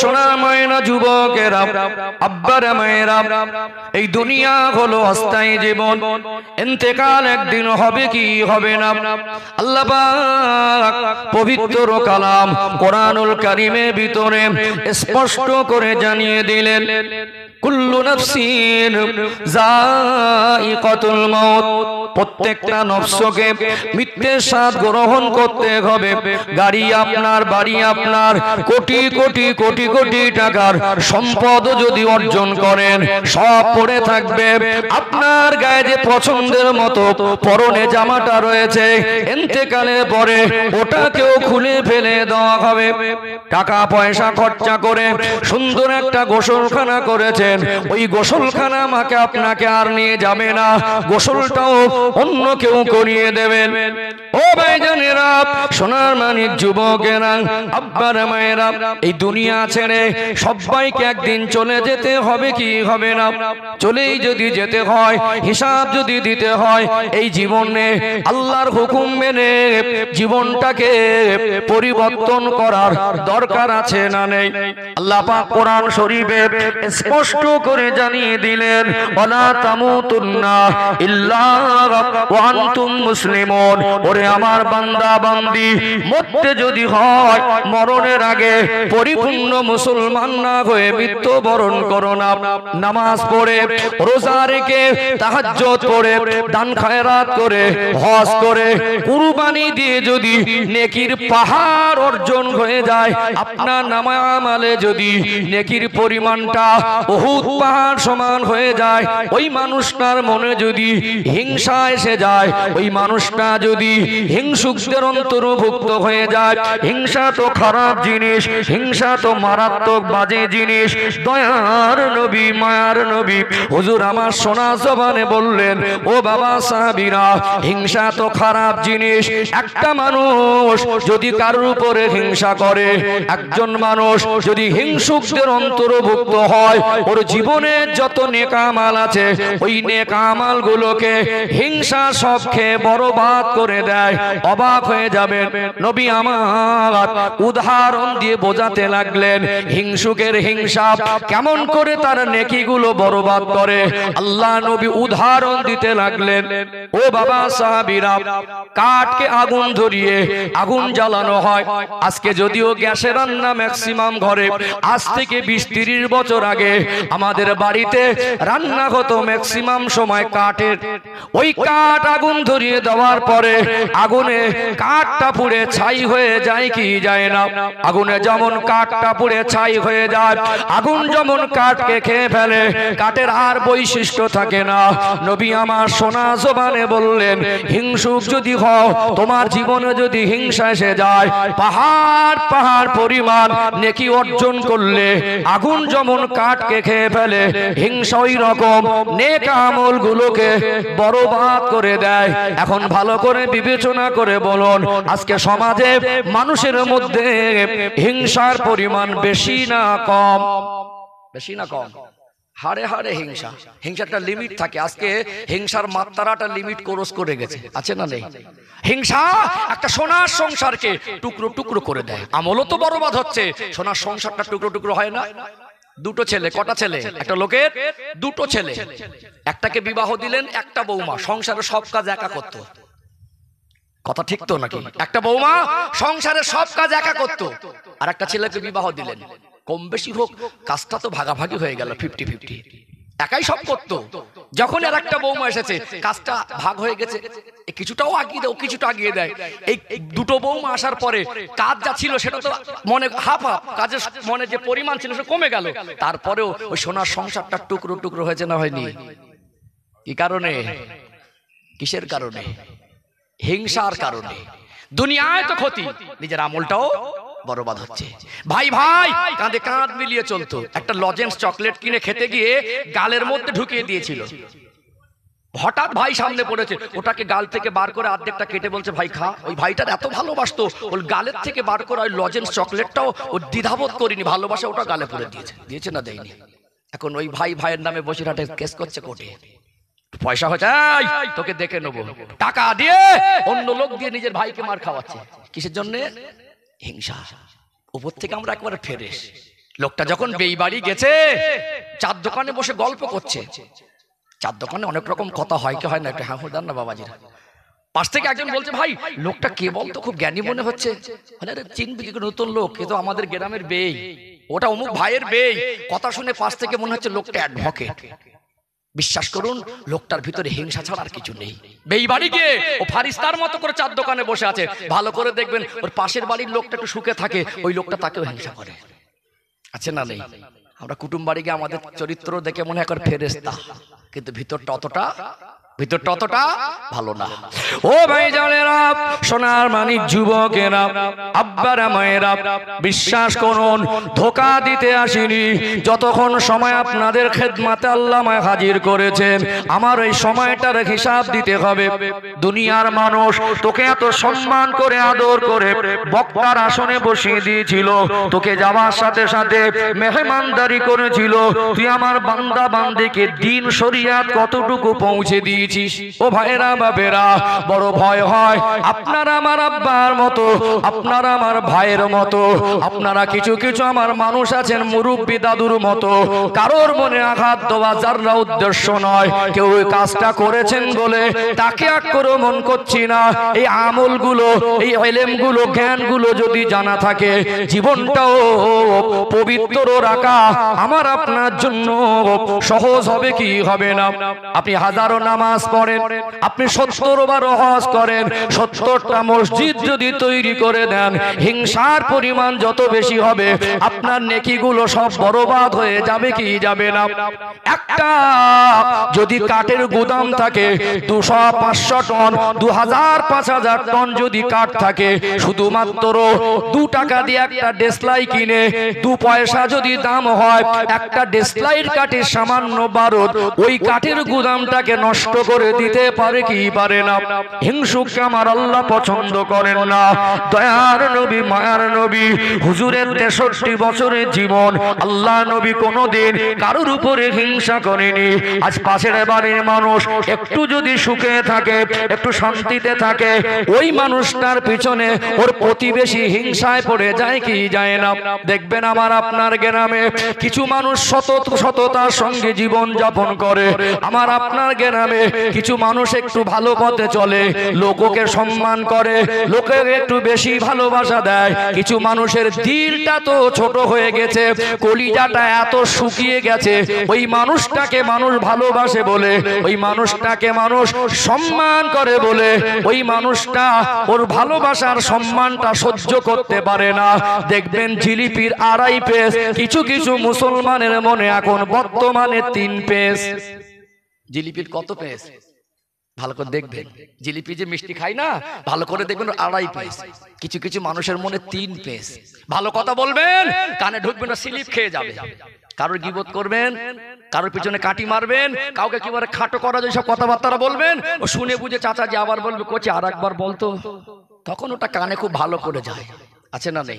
সোনা ময়না যুবকেরা আব্বার মায়েরা এই দুনিয়া হলো অস্থায়ী জীবন এতেকাল একদিন হবে কি হবে না আল্লাহ পবিত্র কালাম কোরআনুল কারিমের ভিতরে স্পষ্ট করে জানিয়ে দিলেন কুল্লু নফসিন যায়িকাতুল মউত প্রত্যেকটা নফসকে মৃত্যুর স্বাদ গ্রহণ করতে হবে গাড়ি আপনার বাড়ি আপনার কোটি কোটি কোটি কোটি টাকার সম্পদ যদি অর্জন করেন সব পড়ে থাকবে আপনার গায়ে যে পছন্দের মতো পরনে জামাটা রয়েছে এতেকালের পরে ওটাকেও খুলে ফেলে দেওয়া হবে টাকা পয়সা খরচা করে সুন্দর একটা গোসলখানা করেছে বলেছেন ওই গোসলখানা আমাকে আপনাকে আর নিয়ে যাবে না গোসলটাও অন্য কেউ করিয়ে দেবেন ও ভাইজানেরা সোনার মানিক যুবকেরা আব্বার মায়েরা এই দুনিয়া ছেড়ে সবাইকে একদিন চলে যেতে হবে কি হবে না চলেই যদি যেতে হয় হিসাব যদি দিতে হয় এই জীবনে আল্লাহর হুকুম মেনে জীবনটাকে পরিবর্তন করার দরকার আছে না নেই আল্লাহ পাক কোরআন শরীফে স্পষ্ট ছোট করে জানিয়ে দিলেন ওলা তামুতুন্না ইল্লা ওয়া মুসলিমুন ওরে আমার বান্দা বান্দি মরতে যদি হয় মরণের আগে পরিপূর্ণ মুসলমান না হয়ে মৃত্যু বরণ করো না নামাজ পড়ে রোজা রেখে তাহাজ্জুদ পড়ে দান খায়রাত করে হজ করে কুরবানি দিয়ে যদি নেকির পাহাড় অর্জন হয়ে যায় আপনার নামায় নামামালে যদি নেকির পরিমাণটা ওহ ভূত পাহাড় সমান হয়ে যায় ওই মানুষটার মনে যদি হিংসা এসে যায় ওই মানুষটা যদি হিংসুকদের অন্তর্ভুক্ত হয়ে যায় হিংসা তো খারাপ জিনিস হিংসা তো মারাত্মক বাজে জিনিস দয়ার নবী মায়ার নবী হুজুর আমার সোনা জবানে বললেন ও বাবা সাহাবিরা হিংসা তো খারাপ জিনিস একটা মানুষ যদি কারোর উপরে হিংসা করে একজন মানুষ যদি হিংসুকদের অন্তর্ভুক্ত হয় ওর জীবনে যত নেকামাল আছে ওই নেকামাল গুলোকে হিংসা সব খেয়ে বরবাদ করে দেয় অবাক হয়ে যাবে নবী আমার উদাহরণ দিয়ে বোঝাতে লাগলেন হিংসুকের হিংসা কেমন করে তার নেকিগুলো বরবাদ করে আল্লাহ নবী উদাহরণ দিতে লাগলেন ও বাবা সাহাবিরা কাঠকে আগুন ধরিয়ে আগুন জ্বালানো হয় আজকে যদিও গ্যাসের রান্না ম্যাক্সিমাম ঘরে আজ থেকে বিশ তিরিশ বছর আগে আমাদের বাড়িতে রান্না হতো ম্যাক্সিমাম সময় কাঠের ওই কাঠ আগুন ধরিয়ে দেওয়ার পরে আগুনে কাঠটা পুড়ে ছাই হয়ে যায় কি যায় না আগুনে যেমন কাঠটা পুড়ে ছাই হয়ে যায় আগুন যেমন কাঠকে খেয়ে ফেলে কাঠের আর বৈশিষ্ট্য থাকে না নবী আমার সোনা জোবানে বললেন হিংসুক যদি হও তোমার জীবনে যদি হিংসা এসে যায় পাহাড় পাহাড় পরিমাণ নেকি অর্জন করলে আগুন যেমন কাঠকে খেয়ে খেয়ে ফেলে হিংসা ওই রকম নেক আমলগুলোকে বরবাদ করে দেয় এখন ভালো করে বিবেচনা করে বলুন আজকে সমাজে মানুষের মধ্যে হিংসার পরিমাণ বেশি না কম বেশি না কম হারে হারে হিংসা হিংসা একটা লিমিট থাকে আজকে হিংসার মাত্রাটা লিমিট ক্রস করে গেছে আছে না নেই হিংসা একটা সোনার সংসারকে টুকরো টুকরো করে দেয় আমলও তো বরবাদ হচ্ছে সোনার সংসারটা টুকরো টুকরো হয় না দুটো ছেলে কটা ছেলে একটা লোকের দুটো ছেলে একটাকে বিবাহ দিলেন একটা বৌমা সংসারে সব কাজ একা করত কথা ঠিক তো নাকি একটা বৌমা সংসারে সব কাজ একা করত আর একটা ছেলেকে বিবাহ দিলেন কম বেশি হোক কাজটা তো ভাগাভাগি হয়ে গেল ফিফটি ফিফটি একাই সব করতো যখন আর একটা বৌমা এসেছে কাজটা ভাগ হয়ে গেছে কিছুটাও আগিয়ে দেয় কিছুটা আগিয়ে দেয় এই দুটো বৌমা আসার পরে কাজ যা ছিল সেটা তো মনে হাফ হাফ কাজের মনে যে পরিমাণ ছিল সেটা কমে গেল তারপরেও ওই সোনার সংসারটা টুকরো টুকরো হয়েছে না হয়নি কি কারণে কিসের কারণে হিংসার কারণে দুনিয়ায় তো ক্ষতি নিজের আমলটাও বরবাদ হচ্ছে ভাই ভাই কাঁধে কাঁধ মিলিয়ে চলতো একটা লজেন্স চকলেট কিনে খেতে গিয়ে গালের মধ্যে ঢুকিয়ে দিয়েছিল হঠাৎ ভাই সামনে পড়েছে ওটাকে গাল থেকে বার করে আর্ধেকটা কেটে বলছে ভাই খা ওই ভাইটার এত ভালোবাসতো ওর গালের থেকে বার করে ওই লজেন্স চকলেটটাও ও দ্বিধাবোধ করিনি ভালোবাসা ওটা গালে পড়ে দিয়েছে দিয়েছে না দেয়নি এখন ওই ভাই ভাইয়ের নামে বসিরহাটে কেস করছে কোর্টে পয়সা হয়েছে তোকে দেখে নেবো টাকা দিয়ে অন্য লোক দিয়ে নিজের ভাইকে মার খাওয়াচ্ছে কিসের জন্যে হিংসা উপর থেকে আমরা একবারে ফেরে লোকটা যখন বেইবাড়ি গেছে চার দোকানে বসে গল্প করছে চার দোকানে অনেক রকম কথা হয় কি হয় না একটা হ্যাঁ দেন না বাবাজি পাশ থেকে একজন বলছে ভাই লোকটা কে বলতো খুব জ্ঞানী মনে হচ্ছে চিনবি নতুন লোক কিন্তু আমাদের গ্রামের বেই ওটা অমুক ভাইয়ের বেই কথা শুনে পাশ থেকে মনে হচ্ছে লোকটা অ্যাডভোকেট বিশ্বাস করুন লোকটার ভিতরে হিংসা ছাড়া আর কিছু নেই বেইবাড়ি গিয়ে ও ফারিস্তার মতো করে চার দোকানে বসে আছে ভালো করে দেখবেন ওর পাশের বাড়ির লোকটা একটু সুখে থাকে ওই লোকটা তাকেও হিংসা করে আছে না নেই আমরা কুটুম বাড়ি গিয়ে আমাদের চরিত্র দেখে মনে হয় ফেরেস্তা কিন্তু ভিতরটা অতটা ভিতর ততটা ভালো না ও ভাই জলেরা সোনার মানিক যুবকেরা আব্বারা মায়েরা বিশ্বাস করুন ধোকা দিতে আসিনি যতক্ষণ সময় আপনাদের খেদমাতে আল্লামায় হাজির করেছেন আমার এই সময়টার হিসাব দিতে হবে দুনিয়ার মানুষ তোকে এত সম্মান করে আদর করে বক্তার আসনে বসিয়ে দিয়েছিল তোকে যাওয়ার সাথে সাথে মেহমানদারি করেছিল তুই আমার বান্দা বান্দিকে দিন শরিয়াত কতটুকু পৌঁছে দিয়ে দিয়েছিস ও ভাইরা বাবেরা বড় ভয় হয় আপনার আমার আব্বার মতো আপনার আমার ভাইয়ের মতো আপনারা কিছু কিছু আমার মানুষ আছেন মুরব্বী দাদুর মতো কারোর মনে আঘাত দেওয়া যাররা উদ্দেশ্য নয় কেউ ওই কাজটা করেছেন বলে তাকে আক্রমণ করছি না এই আমলগুলো এই এলেমগুলো জ্ঞানগুলো যদি জানা থাকে জীবনটাও পবিত্র রাখা আমার আপনার জন্য সহজ হবে কি হবে না আপনি হাজারো নামাজ নামাজ পড়েন আপনি সত্তর বার হজ করেন সত্তরটা মসজিদ যদি তৈরি করে দেন হিংসার পরিমাণ যত বেশি হবে আপনার নেকিগুলো সব বরবাদ হয়ে যাবে কি যাবে না একটা যদি কাঠের গুদাম থাকে দুশো পাঁচশো টন দু হাজার টন যদি কাঠ থাকে শুধুমাত্র দু টাকা দিয়ে একটা ডেসলাই কিনে দু পয়সা যদি দাম হয় একটা ডেসলাইয়ের কাঠের সামান্য বারোদ ওই কাঠের গুদামটাকে নষ্ট করে দিতে পারে কি পারে না হিংসুক আমার আল্লাহ পছন্দ করেন না দয়ার নবী মায়ার নবী হুজুরের তেষট্টি বছরের জীবন আল্লাহ নবী কোনোদিন কারোর উপরে হিংসা করেনি আজ পাশের বাড়ির মানুষ একটু যদি সুখে থাকে একটু শান্তিতে থাকে ওই মানুষটার পিছনে ওর প্রতিবেশী হিংসায় পড়ে যায় কি যায় না দেখবেন আমার আপনার গ্রামে কিছু মানুষ সতত সততার সঙ্গে জীবন যাপন করে আমার আপনার গ্রামে কিছু মানুষ একটু ভালো পথে চলে লোককে সম্মান করে লোকে একটু বেশি ভালোবাসা দেয় কিছু মানুষের দিলটা তো ছোট হয়ে গেছে কলিজাটা এত শুকিয়ে গেছে ওই মানুষটাকে মানুষ ভালোবাসে বলে ওই মানুষটাকে মানুষ সম্মান করে বলে ওই মানুষটা ওর ভালোবাসার সম্মানটা সহ্য করতে পারে না দেখবেন জিলিপির আড়াই পেস কিছু কিছু মুসলমানের মনে এখন বর্তমানে তিন পেস জিলিপির কত পেস ভালো করে দেখবেন জিলিপি যে মিষ্টি খাই না ভালো করে দেখবেন আড়াই পেস কিছু কিছু মানুষের মনে তিন পেস ভালো কথা বলবেন কানে ঢুকবেন না স্লিপ খেয়ে যাবে কারোর গিবোধ করবেন কারোর পিছনে কাটি মারবেন কাউকে কি বলে খাটো করা যায় সব কথাবার্তারা বলবেন ও শুনে বুঝে চাচা যে আবার বলবে কোচে আর একবার বলতো তখন ওটা কানে খুব ভালো করে যায় আছে না নেই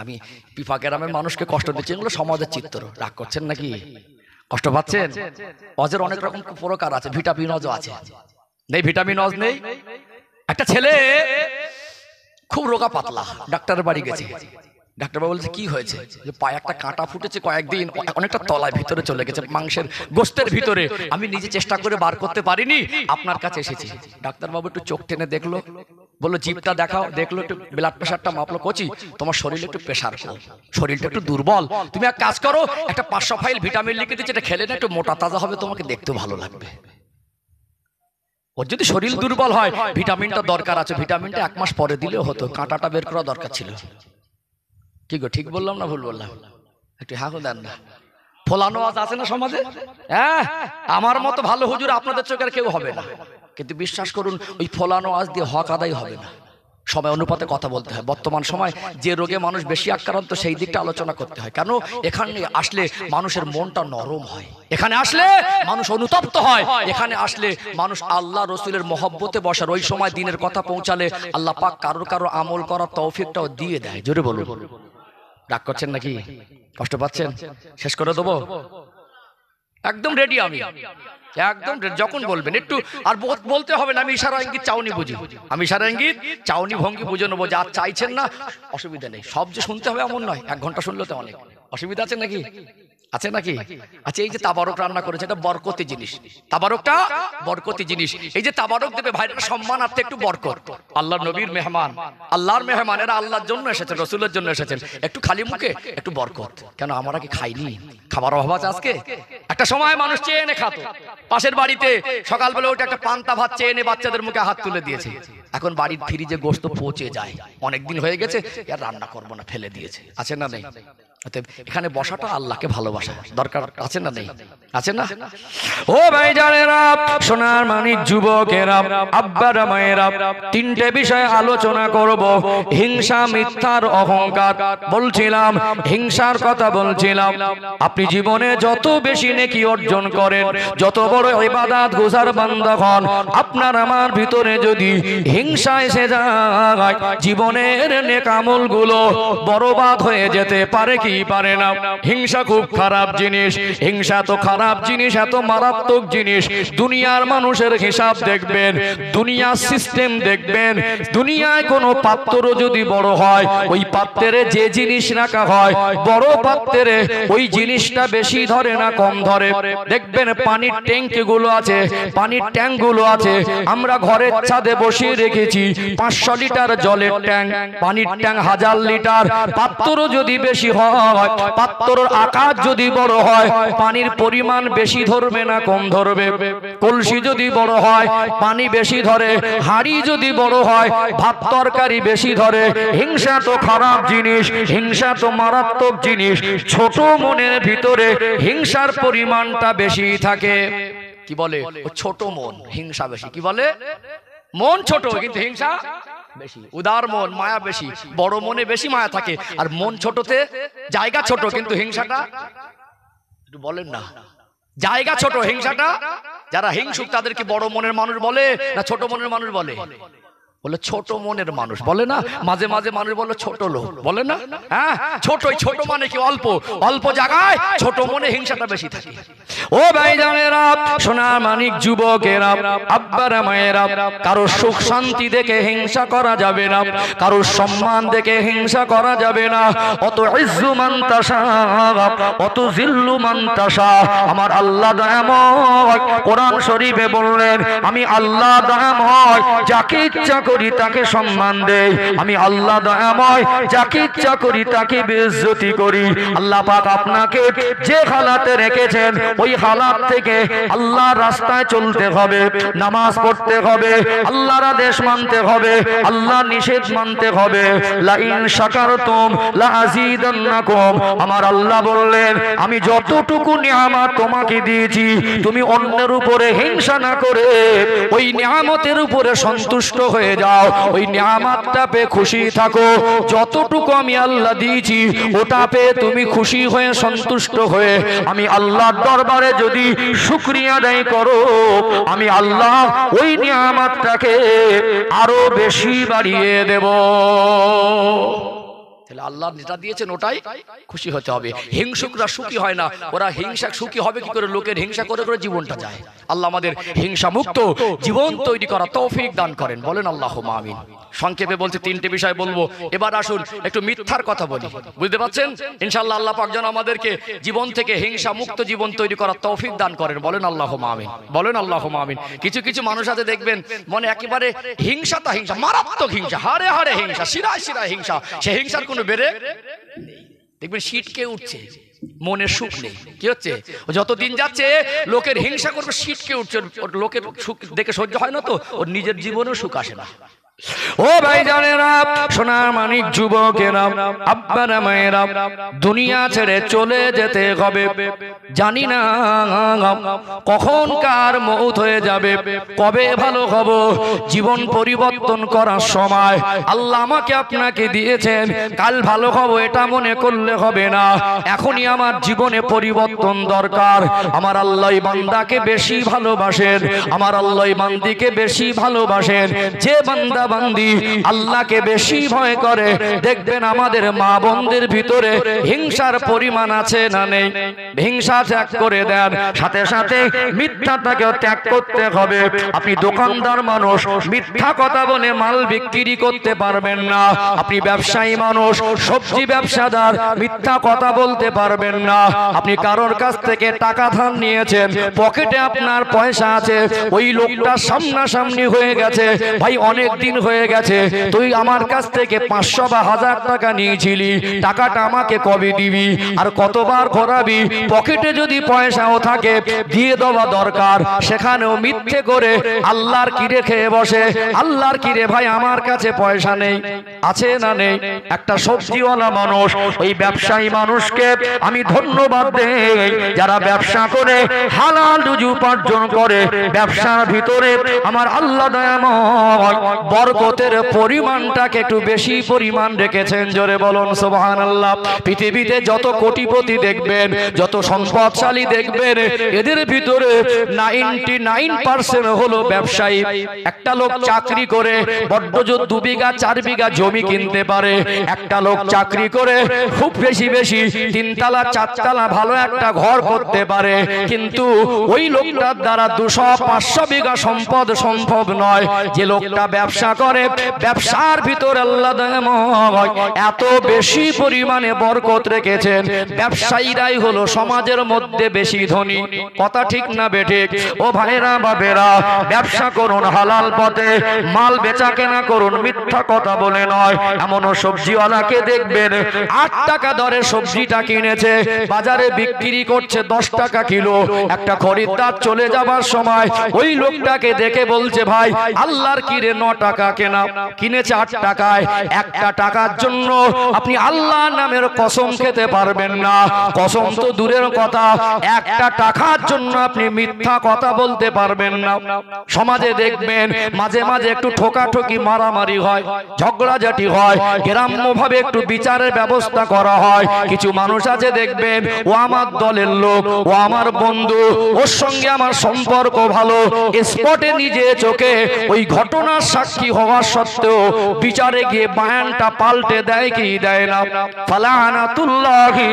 আমি পিফা গ্রামের মানুষকে কষ্ট দিচ্ছি এগুলো সমাজের চিত্র রাগ করছেন নাকি কষ্ট পাচ্ছেন অজের অনেক রকম প্রকার আছে ভিটামিন অজ আছে নেই ভিটামিন অজ নেই একটা ছেলে খুব রোগা পাতলা ডাক্তারের বাড়ি গেছে ডাক্তারবাবু বলছে কি হয়েছে যে পায়ে একটা কাঁটা ফুটেছে কয়েকদিন অনেকটা তলায় ভিতরে চলে গেছে মাংসের গোস্তের ভিতরে আমি নিজে চেষ্টা করে বার করতে পারিনি আপনার কাছে এসেছি ডাক্তারবাবু একটু চোখ টেনে দেখলো বললো জিপটা দেখাও দেখলো একটু ব্লাড প্রেশারটা মাপলো কচি তোমার শরীরে একটু প্রেশার শরীরটা একটু দুর্বল তুমি এক কাজ করো একটা পাঁচশো ফাইল ভিটামিন লিখে দিচ্ছে এটা খেলে না একটু মোটা তাজা হবে তোমাকে দেখতে ভালো লাগবে ওর যদি শরীর দুর্বল হয় ভিটামিনটা দরকার আছে ভিটামিনটা এক মাস পরে দিলেও হতো কাঁটাটা বের করা দরকার ছিল কি গো ঠিক বললাম না ভুল বললাম একটু হাঁকো দেন না ফোলানো আজ আছে না সমাজে হ্যাঁ, হ্যাঁ আমার মতো ভালো হুজুর আপনাদের চোখের কেউ হবে না কিন্তু বিশ্বাস করুন ওই ফলানো আজ দিয়ে হক আদায় হবে না সময় অনুপাতে কথা বলতে হয় বর্তমান সময় যে রোগে মানুষ বেশি আক্রান্ত সেই দিকটা আলোচনা করতে হয় কেন এখানে আসলে মানুষের মনটা নরম হয় এখানে আসলে মানুষ অনুতপ্ত হয় এখানে আসলে মানুষ আল্লাহ রসুলের মহব্বতে বসার ওই সময় দিনের কথা পৌঁছালে আল্লাহ পাক কারোর কারো আমল করার তৌফিকটাও দিয়ে দেয় জোরে বলুন ডাক করছেন নাকি কষ্ট পাচ্ছেন শেষ করে দেবো একদম রেডি আমি একদম যখন বলবেন একটু আর বলতে হবে না আমি ইশারা ইঙ্গিত চাউনি বুঝি আমি ইশারা ইঙ্গিত চাউনি ভঙ্গি বুঝে নেবো যা চাইছেন না অসুবিধা নেই সব যে শুনতে হবে এমন নয় এক ঘন্টা শুনলে তো অনেক অসুবিধা আছে নাকি আছে নাকি আচ্ছা এই যে আচ্ছা, তাবারক রান্না করেছে এটা বরকতি জিনিস তাবারকটা বরকতি জিনিস এই যে তাবারক দেবে সম্মান আর একটু বরকত আল্লাহ নবীর মেহমান আল্লাহর মেহমান এরা আল্লাহর জন্য এসেছেন রসুলের জন্য এসেছেন একটু খালি মুখে একটু বরকত কেন আমরা কি খাইনি খাবার অভাব আছে আজকে একটা সময় মানুষ চেয়ে এনে খাতো পাশের বাড়িতে সকালবেলা ওটা একটা পান্তা ভাত চেয়ে এনে বাচ্চাদের মুখে হাত তুলে দিয়েছে এখন বাড়ির ফিরি যে গোস্ত পচে যায় অনেকদিন হয়ে গেছে আর রান্না করবো না ফেলে দিয়েছে আছে না নেই এখানে বসাটা আল্লাহকে ভালোবাসা দরকার আছে না নেই আছে না ও ভাই সোনার মানি যুবকেরা আব্বারা মায়েরা তিনটে বিষয়ে আলোচনা করব হিংসা মিথ্যার অহংকার বলছিলাম হিংসার কথা বলছিলাম আপনি জীবনে যত বেশি নেকি অর্জন করেন যত বড় এবাদাত গোসার বান্দা হন আপনার আমার ভিতরে যদি হিংসায় সে যায় জীবনের নেকামল গুলো বরবাদ হয়ে যেতে পারে কি পারে না হিংসা খুব খারাপ জিনিস হিংসা তো খারাপ জিনিস এত মারাত্মক জিনিস দুনিয়ার মানুষের হিসাব দেখবেন দুনিয়ার সিস্টেম দেখবেন দুনিয়ায় কোনো পাত্র যদি বড় হয় ওই পাত্রে যে জিনিস রাখা হয় বড় পাত্রে ওই জিনিসটা বেশি ধরে না কম ধরে দেখবেন পানির ট্যাঙ্কগুলো আছে পানির ট্যাঙ্কগুলো আছে আমরা ঘরের ছাদে বসিয়ে দেখেছি পাঁচশো লিটার জলের ট্যাঙ্ক পানির ট্যাঙ্ক হাজার লিটার পাত্রও যদি বেশি হয় পাত্রর আকার যদি বড় হয় পানির পরিমাণ বেশি ধরবে না কম ধরবে কলসি যদি বড় হয় পানি বেশি ধরে হাড়ি যদি বড় হয় ভাত তরকারি বেশি ধরে হিংসা তো খারাপ জিনিস হিংসা তো মারাত্মক জিনিস ছোট মনের ভিতরে হিংসার পরিমাণটা বেশি থাকে কি বলে ছোট মন হিংসা বেশি কি বলে মন ছোট কিন্তু হিংসা বেশি উদার মন মায়া বেশি বড় মনে বেশি মায়া থাকে আর মন ছোটতে জায়গা ছোট কিন্তু হিংসাটা একটু বলেন না জায়গা ছোট হিংসাটা যারা হিংসুক তাদেরকে বড় মনের মানুষ বলে না ছোট মনের মানুষ বলে বলে ছোট মনের মানুষ বলে না মাঝে মাঝে মানুষ বলে ছোট লোক বলে না হ্যাঁ ছোটই ছোট মানে কি অল্প অল্প জায়গায় ছোট মনে হিংসাটা বেশি থাকে ও ভাই জানেরা সোনার মানিক যুবকেরা আব্বার মায়েরা কারো সুখ শান্তি দেখে হিংসা করা যাবে না কারো সম্মান দেখে হিংসা করা যাবে না অত ইজ্জু মান্তাসা অত জিল্লু মান্তাসা আমার আল্লাহ দয়াম কোরআন শরীফে বললেন আমি আল্লাহ দয়াম যাকে ইচ্ছা করি তাকে সম্মান দেই আমি আল্লাহ দয়াময় যাকে ইচ্ছা করি তাকে বেজ্জতি করি আল্লাহ পাক আপনাকে যে হালাতে রেখেছেন ওই হালাত থেকে আল্লাহ রাস্তায় চলতে হবে নামাজ পড়তে হবে আল্লাহর আদেশ মানতে হবে আল্লাহ নিষেধ মানতে হবে লা ইন শাকারতুম লা আজিদান্নাকুম আমার আল্লাহ বললেন আমি যতটুকু নিয়ামত তোমাকে দিয়েছি তুমি অন্যের উপরে হিংসা না করে ওই নিয়ামতের উপরে সন্তুষ্ট হয়ে যাও ওই নিয়ামতটা পেয়ে খুশি থাকো যতটুকু আমি আল্লাহ দিয়েছি ওটা পেয়ে তুমি খুশি হয়ে সন্তুষ্ট হয়ে আমি আল্লাহর দরবারে যদি শুক্রিয়া দেয় করো আমি আল্লাহ ওই নিয়ামতটাকে আরো বেশি বাড়িয়ে দেব তাহলে আল্লাহ যেটা দিয়েছেন ওটাই খুশি হতে হবে হিংসুকরা সুখী হয় না ওরা হিংসা সুখী হবে কি করে লোকের হিংসা করে করে জীবনটা যায় আল্লাহ আমাদের হিংসা মুক্ত জীবন তৈরি করা তৌফিক দান করেন বলেন আল্লাহ মামিন সংক্ষেপে বলছি তিনটে বিষয় বলবো এবার আসুন একটু মিথ্যার কথা বলি বুঝতে পারছেন ইনশাল্লাহ আল্লাহ পাকজন আমাদেরকে জীবন থেকে হিংসা মুক্ত জীবন তৈরি করা তৌফিক দান করেন বলেন আল্লাহ মামিন বলেন আল্লাহ মামিন কিছু কিছু মানুষ আছে দেখবেন মনে একেবারে হিংসা তা হিংসা মারাত্মক হিংসা হারে হারে হিংসা শিরায় শিরায় হিংসা সে হিংসার কোন কোনো বেড়ে দেখবেন সিটকে উঠছে মনে সুখ নেই কি হচ্ছে যতদিন যাচ্ছে লোকের হিংসা করবে কে উঠছে লোকের সুখ দেখে সহ্য হয় না তো ওর নিজের জীবনেও সুখ আসে না ও ভাই জানেরা সোনার মানিক যুবকেরা আব্বারা মায়েরা দুনিয়া ছেড়ে চলে যেতে হবে জানি না কখন কার মৌত হয়ে যাবে কবে ভালো হব জীবন পরিবর্তন করার সময় আল্লাহ আমাকে আপনাকে দিয়েছেন কাল ভালো হব এটা মনে করলে হবে না এখনই আমার জীবনে পরিবর্তন দরকার আমার আল্লাহ বান্দাকে বেশি ভালোবাসেন আমার আল্লাহ বান্দিকে বেশি ভালোবাসেন যে বান্দা বান্দি আল্লাহকে বেশি ভয় করে দেখবেন আমাদের মা বোনদের ভিতরে হিংসার পরিমাণ আছে না নেই হিংসা ত্যাগ করে দেন সাথে সাথে মিথ্যাটাকেও ত্যাগ করতে হবে আপনি দোকানদার মানুষ মিথ্যা কথা বলে মাল বিক্রি করতে পারবেন না আপনি ব্যবসায়ী মানুষ সবজি ব্যবসাদার মিথ্যা কথা বলতে পারবেন না আপনি কারোর কাছ থেকে টাকা ধার নিয়েছেন পকেটে আপনার পয়সা আছে ওই লোকটা সামনাসামনি হয়ে গেছে ভাই অনেক দিন হয়ে গেছে তুই আমার কাছ থেকে পাঁচশো বা হাজার টাকা নিয়েছিলি টাকাটা আমাকে কবে দিবি আর কতবার ঘোরাবি পকেটে যদি পয়সাও থাকে দিয়ে দেওয়া দরকার সেখানেও মিথ্যে করে আল্লাহর কিরে খেয়ে বসে আল্লাহর কিরে ভাই আমার কাছে পয়সা নেই আছে না নেই একটা সবজিওয়ালা মানুষ ওই ব্যবসায়ী মানুষকে আমি ধন্যবাদ দেই যারা ব্যবসা করে হালাল রুজি উপার্জন করে ব্যবসার ভিতরে আমার আল্লাহ দয়াময় বর বরকতের পরিমাণটাকে একটু বেশি পরিমাণ রেখেছেন জোরে বলুন সোহান আল্লাহ পৃথিবীতে যত কোটিপতি দেখবেন যত সম্পদশালী দেখবেন এদের ভিতরে নাইনটি নাইন পার্সেন্ট হলো ব্যবসায়ী একটা লোক চাকরি করে বড্ড দু বিঘা চার বিঘা জমি কিনতে পারে একটা লোক চাকরি করে খুব বেশি বেশি তিনতলা চারতলা ভালো একটা ঘর করতে পারে কিন্তু ওই লোকটার দ্বারা দুশো পাঁচশো বিঘা সম্পদ সম্ভব নয় যে লোকটা ব্যবসা ব্যবসা করে ব্যবসার ভিতর আল্লাহ এত বেশি পরিমাণে বরকত রেখেছেন ব্যবসায়ীরাই হলো সমাজের মধ্যে বেশি ধনী কথা ঠিক না বেঠিক ও ভাইরা বাবেরা ব্যবসা করুন হালাল পথে মাল বেচা কেনা করুন মিথ্যা কথা বলে নয় এমনও সবজিওয়ালাকে দেখবেন আট টাকা দরে সবজিটা কিনেছে বাজারে বিক্রি করছে দশ টাকা কিলো একটা খরিদ্দার চলে যাবার সময় ওই লোকটাকে দেখে বলছে ভাই আল্লাহর কিরে ন টাকা টাকা কেনা কিনেছে আট টাকায় একটা টাকার জন্য আপনি আল্লাহ নামের কসম খেতে পারবেন না কসম তো দূরের কথা একটা টাকার জন্য আপনি মিথ্যা কথা বলতে পারবেন না সমাজে দেখবেন মাঝে মাঝে একটু ঠোকাঠকি মারামারি হয় ঝগড়াঝাটি হয় গ্রাম্য ভাবে একটু বিচারের ব্যবস্থা করা হয় কিছু মানুষ আছে দেখবেন ও আমার দলের লোক ও আমার বন্ধু ওর সঙ্গে আমার সম্পর্ক ভালো স্পটে নিজে চোখে ওই ঘটনার সাক্ষী সত্যি হওয়া সত্ত্বেও বিচারে গিয়ে বায়ানটা পাল্টে দেয় কি দেয় না ফালানাতুল্লাহি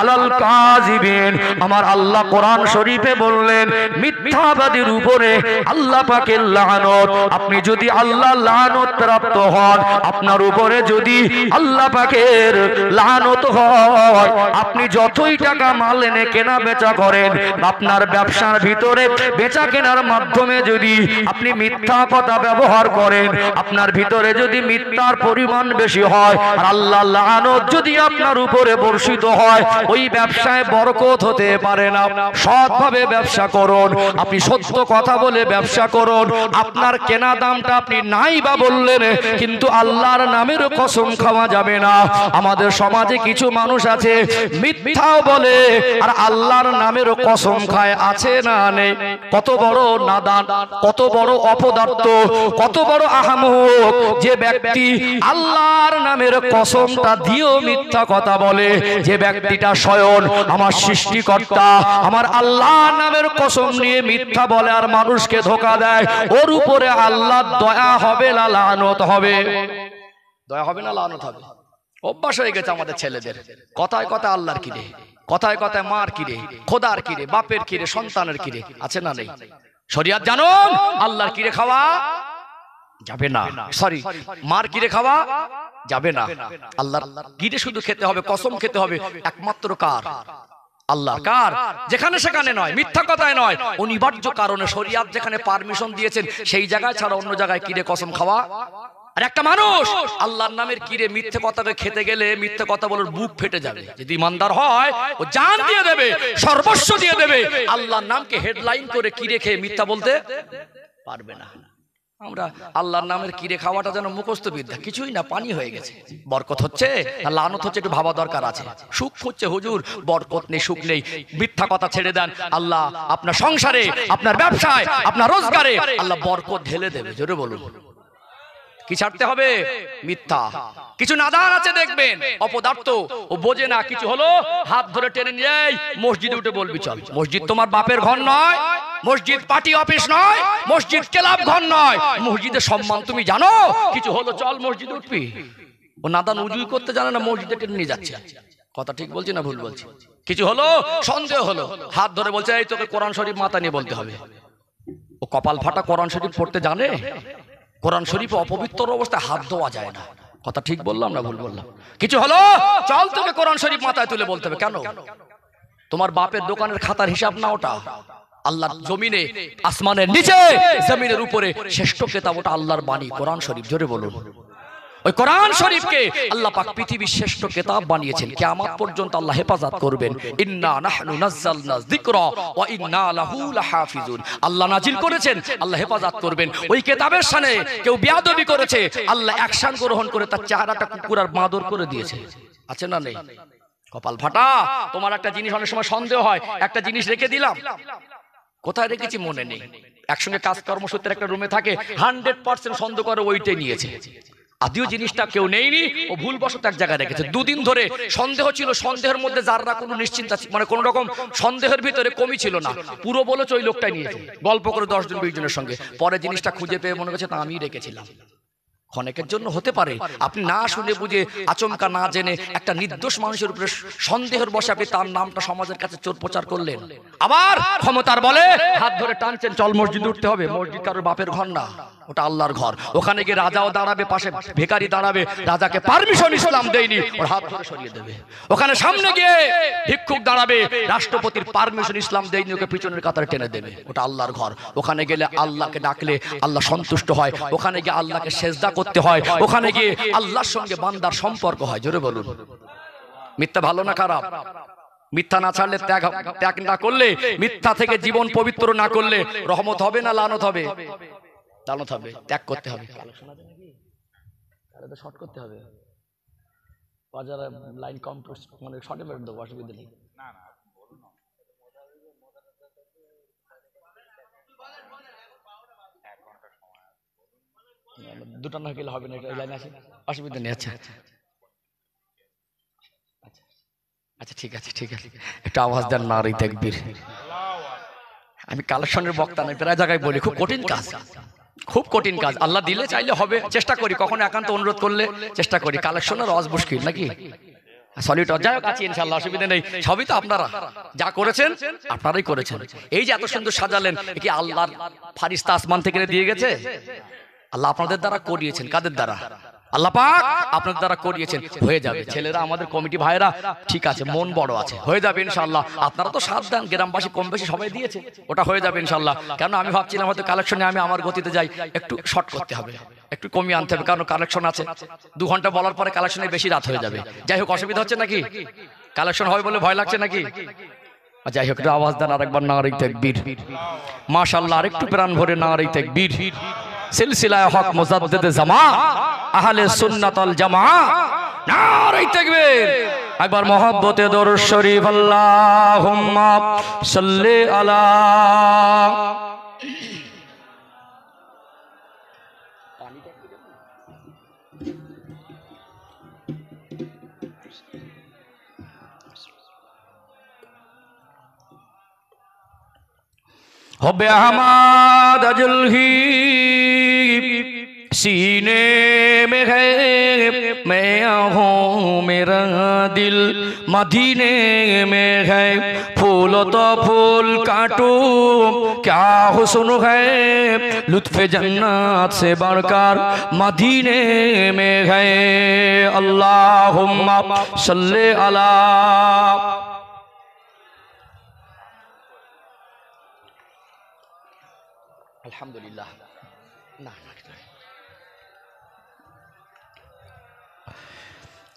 আলাল কাযিবিন আমার আল্লাহ কোরআন শরীফে বললেন মিথ্যাবাদীর উপরে আল্লাহ পাকের লানত আপনি যদি আল্লাহ লানত প্রাপ্ত হন আপনার উপরে যদি আল্লাহ পাকের লানত হয় আপনি যতই টাকা মাল এনে কেনা বেচা করেন আপনার ব্যবসার ভিতরে বেচা কেনার মাধ্যমে যদি আপনি মিথ্যা কথা ব্যবহার করেন করেন আপনার ভিতরে যদি মিথ্যার পরিমাণ বেশি হয় আর আল্লাহ লানত যদি আপনার উপরে বর্ষিত হয় ওই ব্যবসায় বরকত হতে পারে না সৎভাবে ব্যবসা করুন আপনি সত্য কথা বলে ব্যবসা করুন আপনার কেনা দামটা আপনি নাই বা বললেন কিন্তু আল্লাহর নামের কসম খাওয়া যাবে না আমাদের সমাজে কিছু মানুষ আছে মিথ্যাও বলে আর আল্লাহর নামের কসম খায় আছে না নেই কত বড় নাদান কত বড় অপদার্থ কত বড় আহামক যে ব্যক্তি আল্লাহর নামের কসমটা দিয়েও মিথ্যা কথা বলে যে ব্যক্তিটা স্বয়ন আমার সৃষ্টিকর্তা আমার আল্লাহ নামের কসম নিয়ে মিথ্যা বলে আর মানুষকে ধোকা দেয় ওর উপরে আল্লাহ দয়া হবে না লানত হবে দয়া হবে না লানত হবে অভ্যাস হয়ে গেছে আমাদের ছেলেদের কথায় কথা আল্লাহর কিরে কথায় কথায় মার কিরে খোদার কিরে বাপের কিরে সন্তানের কিরে আছে না নেই শরিয়াত জানো আল্লাহর কিরে খাওয়া যাবে না সরি মার কিরে খাওয়া যাবে না আল্লাহ গিরে শুধু খেতে হবে কসম খেতে হবে একমাত্র কার আল্লাহ কার যেখানে সেখানে নয় মিথ্যা কথায় নয় অনিবার্য কারণে শরিয়াত যেখানে পারমিশন দিয়েছেন সেই জায়গায় ছাড়া অন্য জায়গায় কিরে কসম খাওয়া আর একটা মানুষ আল্লাহর নামের কিরে মিথ্যে কথাকে খেতে গেলে মিথ্যে কথা বলার বুক ফেটে যাবে যদি ইমানদার হয় ও জান দিয়ে দেবে সর্বস্ব দিয়ে দেবে আল্লাহর নামকে হেডলাইন করে কিরে খেয়ে মিথ্যা বলতে পারবে না আমরা আল্লাহর নামের কিরে খাওয়াটা যেন মুখস্থ বিদ্যা কিছুই না পানি হয়ে গেছে বরকত হচ্ছে লানত হচ্ছে একটু ভাবা দরকার আছে সুখ হচ্ছে হুজুর বরকত নেই সুখ নেই মিথ্যা কথা ছেড়ে দেন আল্লাহ আপনার সংসারে আপনার ব্যবসায় আপনার রোজগারে আল্লাহ বরকত ঢেলে দেবে জোরে বলুন কি ছাড়তে হবে মিথ্যা কিছু নাদার আছে দেখবেন অপদার্থ ও বোঝে না কিছু হলো হাত ধরে টেনে নিয়ে মসজিদে উঠে বলবি চল মসজিদ তোমার বাপের ঘর নয় মসজিদ পার্টি অফিস নয় মসজিদ ক্লাব ঘর নয় মসজিদের সম্মান তুমি জানো কিছু হলো চল মসজিদ উঠবি ও নাদান উজুই করতে জানে না মসজিদে টেনে নিয়ে যাচ্ছে কথা ঠিক বলছি না ভুল বলছি কিছু হলো সন্দেহ হলো হাত ধরে বলছে এই তোকে কোরআন শরীফ মাথা নিয়ে বলতে হবে ও কপাল ফাটা কোরআন শরীফ পড়তে জানে কোরআন শরীফ অপবিত্র অবস্থায় হাত ধোয়া যায় না কথা ঠিক বললাম না ভুল বললাম কিছু হলো চল তোকে কোরআন শরীফ মাথায় তুলে বলতে হবে কেন তোমার বাপের দোকানের খাতার হিসাব না ওটা আল্লাহর জমিনে আসমানের নিচে জমিনের উপরে শ্রেষ্ঠ কেতাব ওটা আল্লাহর বাণী কোরআন শরীফ জোরে বলুন ওই কোরআন শরীফকে আল্লাহ পাক পৃথিবীর শ্রেষ্ঠ কেতাব বানিয়েছেন কিয়ামত পর্যন্ত আল্লাহ হেফাজত করবেন ইন্না নাহনু নাযালনা যিকরা ওয়া ইন্না লাহু লাহাফিজুন আল্লাহ নাজিল করেছেন আল্লাহ হেফাজত করবেন ওই কেতাবের সামনে কেউ বিয়াদবি করেছে আল্লাহ অ্যাকশন গ্রহণ করে তার চেহারাটা কুকুর আর মাদর করে দিয়েছে আছে আচ্ছা না নেই কপাল ফাটা তোমার একটা জিনিস অনেক সময় সন্দেহ হয় একটা জিনিস রেখে দিলাম কোথায় রেখেছি মনে নেই একসঙ্গে কাজ কর্মসূত্রে একটা রুমে থাকে হান্ড্রেড পার্সেন্ট সন্দেহ করে ওইটাই নিয়েছে আদিও জিনিসটা কেউ নেইনি ও ভুলবশত এক জায়গায় রেখেছে দুদিন ধরে সন্দেহ ছিল সন্দেহের মধ্যে না কোনো নিশ্চিন্তা মানে কোন রকম সন্দেহের ভিতরে কমই ছিল না পুরো বলেছ ওই লোকটাই নিয়েছে গল্প করে দশজন বিশজনের সঙ্গে পরে জিনিসটা খুঁজে পেয়ে মনে করছে তা আমি রেখেছিলাম অনেকের জন্য হতে পারে আপনি না শুনে বুঝে আচমকা না জেনে একটা নির্দোষ মানুষের উপরে সন্দেহের বসে আপনি তার নামটা সমাজের কাছে চোর প্রচার করলেন আবার ক্ষমতার বলে হাত ধরে টানছেন চল মসজিদ উঠতে হবে মসজিদ কারোর বাপের ঘর না ওটা আল্লাহর ঘর ওখানে গিয়ে রাজাও দাঁড়াবে পাশে ভেকারি দাঁড়াবে রাজাকে পারমিশন ইসলাম দেয়নি ওর হাত ধরে সরিয়ে দেবে ওখানে সামনে গিয়ে ভিক্ষুক দাঁড়াবে রাষ্ট্রপতির পারমিশন ইসলাম দেয়নি ওকে পিছনের কাতারে টেনে দেবে ওটা আল্লাহর ঘর ওখানে গেলে আল্লাহকে ডাকলে আল্লাহ সন্তুষ্ট হয় ওখানে গিয়ে আল্লাহকে সেজদা করতে হয় ওখানে গিয়ে আল্লাহর সঙ্গে বান্দার সম্পর্ক হয় জোরে বলুন মিথ্যা ভালো না খারাপ মিথ্যা না ছাড়লে ত্যাগ ত্যাগ না করলে মিথ্যা থেকে জীবন পবিত্র না করলে রহমত হবে না লানত হবে দাঁড়াতে হবে ত্যাগ করতে হবে কালেকশন নাকি তাহলে তো শর্ট করতে হবে বাজারে লাইন কম মানে শর্টে বেরোতে দেবো অসুবিধা নেই না না দুটো না গেলে হবে না এই লাইনে আসে অসুবিধা নেই আচ্ছা আচ্ছা ঠিক আছে ঠিক আছে একটা আওয়াজ দেন না রে দেখবির আমি কালেকশনের বক্তা নয় প্রায় জায়গায় বলি খুব কঠিন কাজ খুব কঠিন কাজ আল্লাহ দিলে চাইলে হবে চেষ্টা করি কখনো একান্ত অনুরোধ করলে চেষ্টা করি কালেকশনের রস মুশকিল নাকি অসুবিধা নেই সবই তো আপনারা যা করেছেন আপনারাই করেছেন এই যে এত সুন্দর সাজালেন কি ফারিস্তা আসমান থেকে দিয়ে গেছে আল্লাহ আপনাদের দ্বারা করিয়েছেন কাদের দ্বারা আল্লাপাক আপনার দ্বারা করিয়েছেন হয়ে যাবে ছেলেরা আমাদের কমিটি ভাইরা ঠিক আছে মন বড় আছে হয়ে যাবে ইনশাল্লাহ আপনারা তো দেন গ্রামবাসী কম বেশি সবাই দিয়েছে ওটা হয়ে যাবে ইনশাল্লাহ কেন আমি ভাবছিলাম হয়তো কালেকশনে আমি আমার গতিতে যাই একটু শর্ট করতে হবে একটু কমিয়ে আনতে হবে কারণ কালেকশন আছে দু ঘন্টা বলার পরে কালেকশনে বেশি রাত হয়ে যাবে যাই হোক অসুবিধা হচ্ছে নাকি কালেকশন হবে বলে ভয় লাগছে নাকি যাই হোক আওয়াজ দেন আরেকবার নাগরিক তেক বীর মাশাল্লাহ আরেকটু প্রাণ ভরে নাগরিক তেক বীর সিলসিলায় হক মুজাদ্দেদে জামা আহলে সুন্নাতল জামা নারাই তাকবীর একবার মহব্বতে দরুদ শরীফ আল্লাহুম্মা সাল্লি আলা হবে আহমাদ আজলহী سینے میں ہے میں ہوں میرا دل مدینے میں ہے پھول تو پھول کاٹو کیا حسن ہے لطف جنات سے بڑھ کر مدھیے میں ہے اللہم صلی اللہ الحمدللہ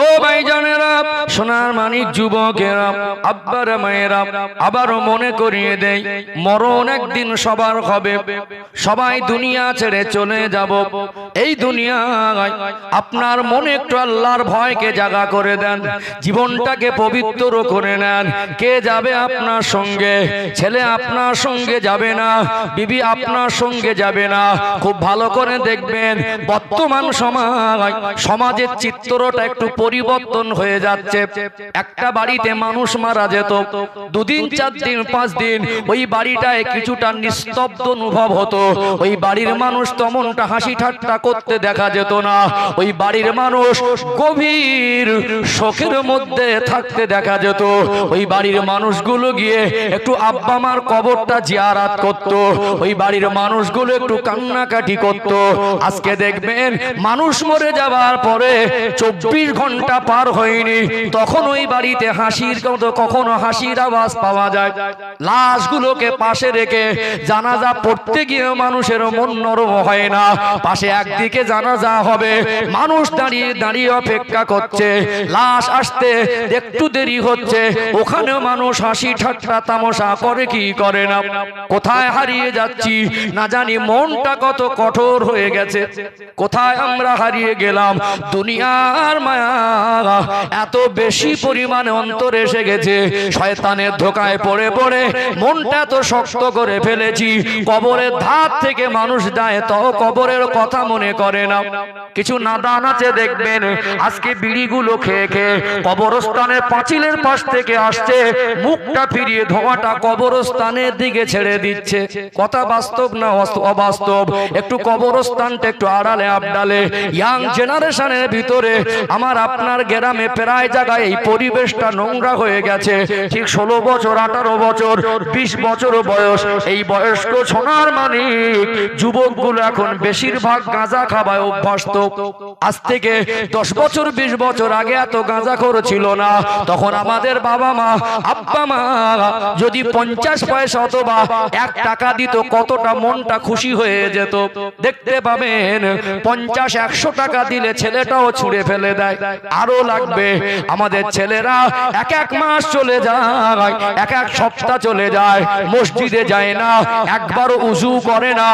ও ভাই ভাইজনেরা সোনার মানিক যুবকেরা আব্বার মায়েরা আবারও মনে করিয়ে দেয় মরণ একদিন সবার হবে সবাই দুনিয়া ছেড়ে চলে যাব এই দুনিয়ায় আপনার মনে একটু আল্লাহর ভয়কে জাগা করে দেন জীবনটাকে পবিত্র করে নেন কে যাবে আপনার সঙ্গে ছেলে আপনার সঙ্গে যাবে না বিবি আপনার সঙ্গে যাবে না খুব ভালো করে দেখবেন বর্তমান সমাজ সমাজের চিত্রটা একটু পরিবর্তন হয়ে যাচ্ছে একটা বাড়িতে মানুষ মারা যেত দুদিন চার দিন পাঁচ দিন ওই বাড়িটায় কিছুটা নিস্তব্ধ অনুভব হতো ওই বাড়ির মানুষ তেমনটা হাসি ঠাট্টা করতে দেখা যেত না ওই বাড়ির মানুষ গভীর শোকের মধ্যে থাকতে দেখা যেত ওই বাড়ির মানুষগুলো গিয়ে একটু আব্বা মার কবরটা জিয়ারাত করত ওই বাড়ির মানুষগুলো একটু কান্নাকাটি করত আজকে দেখবেন মানুষ মরে যাওয়ার পরে চব্বিশ ঘন্টা ঘন্টা পার হয়নি তখন ওই বাড়িতে হাসির মতো কখনো হাসির আওয়াজ পাওয়া যায় লাশগুলোকে পাশে রেখে জানাজা পড়তে গিয়ে মানুষের মন নরম হয় না পাশে একদিকে জানাজা হবে মানুষ দাঁড়িয়ে দাঁড়িয়ে অপেক্ষা করছে লাশ আসতে একটু দেরি হচ্ছে ওখানে মানুষ হাসি ঠাট্টা তামশা করে কি করে না কোথায় হারিয়ে যাচ্ছি না জানি মনটা কত কঠোর হয়ে গেছে কোথায় আমরা হারিয়ে গেলাম দুনিয়ার মায়া এত বেশি পরিমাণে অন্তর এসে গেছে শয়তানের ধোকায় পড়ে পড়ে মনটা তো শক্ত করে ফেলেছি কবরের ধার থেকে মানুষ যায় তো কবরের কথা মনে করে না কিছু নাদান আছে দেখবেন আজকে বিড়িগুলো খেয়ে খেয়ে কবরস্থানের পাঁচিলের পাশ থেকে আসছে মুখটা ফিরিয়ে ধোঁয়াটা কবরস্থানের দিকে ছেড়ে দিচ্ছে কথা বাস্তব না অবাস্তব একটু কবরস্থানটা একটু আড়ালে আবডালে ইয়াং জেনারেশনের ভিতরে আমার আপনার গ্রামে প্রায় জায়গায় এই পরিবেশটা নোংরা হয়ে গেছে ঠিক ষোলো বছর আঠারো বছর বিশ বছর বয়স এই বয়স্ক সোনার মানিক যুবকগুলো এখন বেশিরভাগ গাঁজা খাবায় অভ্যস্ত আজ থেকে দশ বছর বিশ বছর আগে এত গাঁজা ছিল না তখন আমাদের বাবা মা আব্বা মা যদি পঞ্চাশ পয়সা অথবা এক টাকা দিত কতটা মনটা খুশি হয়ে যেত দেখতে পাবেন পঞ্চাশ একশো টাকা দিলে ছেলেটাও ছুড়ে ফেলে দেয় আরো লাগবে আমাদের ছেলেরা এক এক মাস চলে যায় এক এক সপ্তাহ চলে যায় মসজিদে যায় না একবারও উজু করে না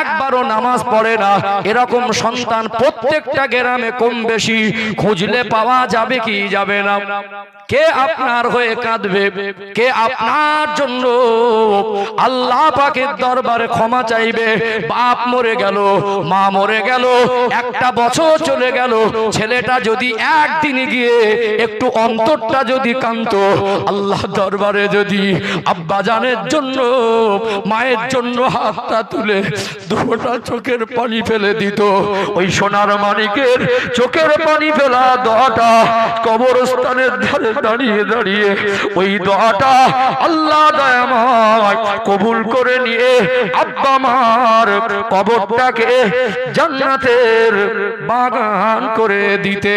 একবারও নামাজ পড়ে না এরকম সন্তান প্রত্যেকটা গ্রামে কম বেশি খুঁজলে পাওয়া যাবে কি যাবে না কে আপনার হয়ে কাঁদবে কে আপনার জন্য আল্লাহ পাকের দরবারে ক্ষমা চাইবে বাপ মরে গেল মা মরে গেল একটা বছর চলে গেল ছেলেটা যদি একদিন গিয়ে একটু অন্তরটা যদি কান্ত আল্লাহ দরবারে যদি আব্বাজানের জন্য মায়ের জন্য হাতটা তুলে দুটা চোখের পানি ফেলে দিত ওই সোনার মানিকের চোখের পানি ফেলা দোয়াটা কবরস্থানের ধারে দাঁড়িয়ে দাঁড়িয়ে ওই দোয়াটা আল্লাহ দয়াময় কবুল করে নিয়ে আব্বা মার কবরটাকে জান্নাতের বাগান করে দিতে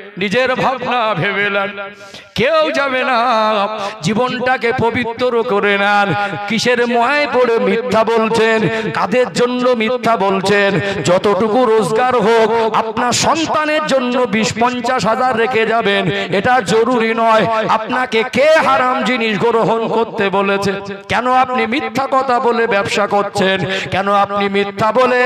নিজের ভাবনা ভেবে নেন কেউ যাবে না জীবনটাকে পবিত্র করে নেন কিসের মহায় পড়ে মিথ্যা বলছেন কাদের জন্য মিথ্যা বলছেন যতটুকু রোজগার হোক আপনার সন্তানের জন্য বিশ পঞ্চাশ হাজার রেখে যাবেন এটা জরুরি নয় আপনাকে কে হারাম জিনিস গ্রহণ করতে বলেছে কেন আপনি মিথ্যা কথা বলে ব্যবসা করছেন কেন আপনি মিথ্যা বলে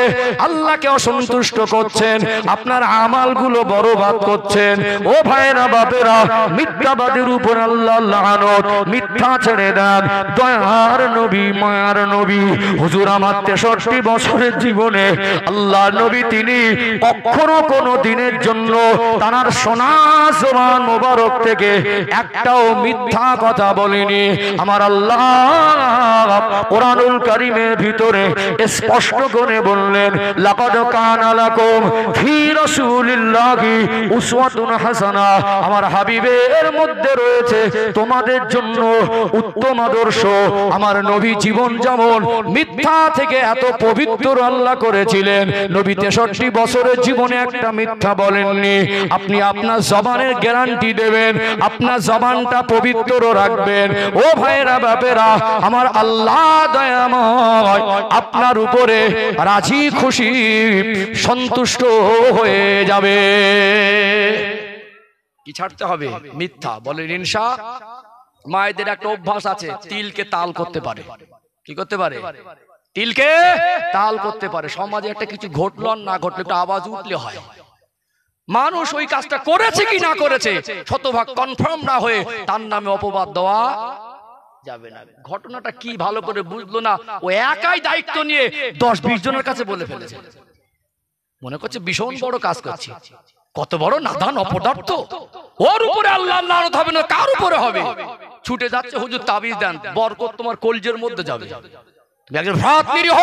আল্লাহকে অসন্তুষ্ট করছেন আপনার আমালগুলো বরবাদ করছেন ও ভাইরা বাপেরা মিথ্যাবাদের উপর আল্লাহ লানত মিথ্যা ছেড়ে দেন দয়ার নবী মায়ার নবী হুজুর আমার তেষট্টি বছরের জীবনে আল্লাহ নবী তিনি কখনো কোনো দিনের জন্য তার সোনা জোমান মোবারক থেকে একটাও মিথ্যা কথা বলেনি আমার আল্লাহ কোরআনুল কারিমের ভিতরে স্পষ্ট করে বললেন লাকাদ কানা লাকুম ফি রাসূলিল্লাহি উসওয়াতুন হাসানা আমার হাবিবের মধ্যে রয়েছে তোমাদের জন্য উত্তম আদর্শ আমার নবী জীবন যেমন মিথ্যা থেকে এত পবিত্র আল্লাহ করেছিলেন নবী তেষট্টি বছরের জীবনে একটা মিথ্যা বলেননি আপনি আপনার জবানের গ্যারান্টি দেবেন আপনার জবানটা পবিত্র রাখবেন ও ভাইরা বাপেরা আমার আল্লাহ দয়াময় আপনার উপরে রাজি খুশি সন্তুষ্ট হয়ে যাবে কি ছাড়তে হবে মিথ্যা বলেন ইনসা মায়েদের একটা অভ্যাস আছে তিলকে তাল করতে পারে কি করতে পারে তিলকে তাল করতে পারে সমাজে একটা কিছু ঘটল না ঘটলে একটা আওয়াজ উঠলে হয় মানুষ ওই কাজটা করেছে কি না করেছে শতভাগ কনফার্ম না হয়ে তার নামে অপবাদ দেওয়া যাবে না ঘটনাটা কি ভালো করে বুঝলো না ও একাই দায়িত্ব নিয়ে দশ বিশ জনের কাছে বলে ফেলেছে মনে করছে ভীষণ বড় কাজ করছে কত বড় নাদান অপদার্থ ওর উপরে আল্লাহ লানত হবে না কার উপরে হবে ছুটে যাচ্ছে হুজুর তাবিজ দেন বরকত তোমার কলজের মধ্যে যাবে তুমি একজন নিরীহ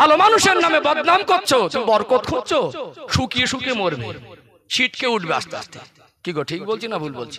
ভালো মানুষের নামে বদনাম করছো তুমি বরকত খুঁজছো শুকিয়ে শুকিয়ে মরবে ছিটকে উঠবে আস্তে আস্তে কি গো ঠিক বলছি না ভুল বলছি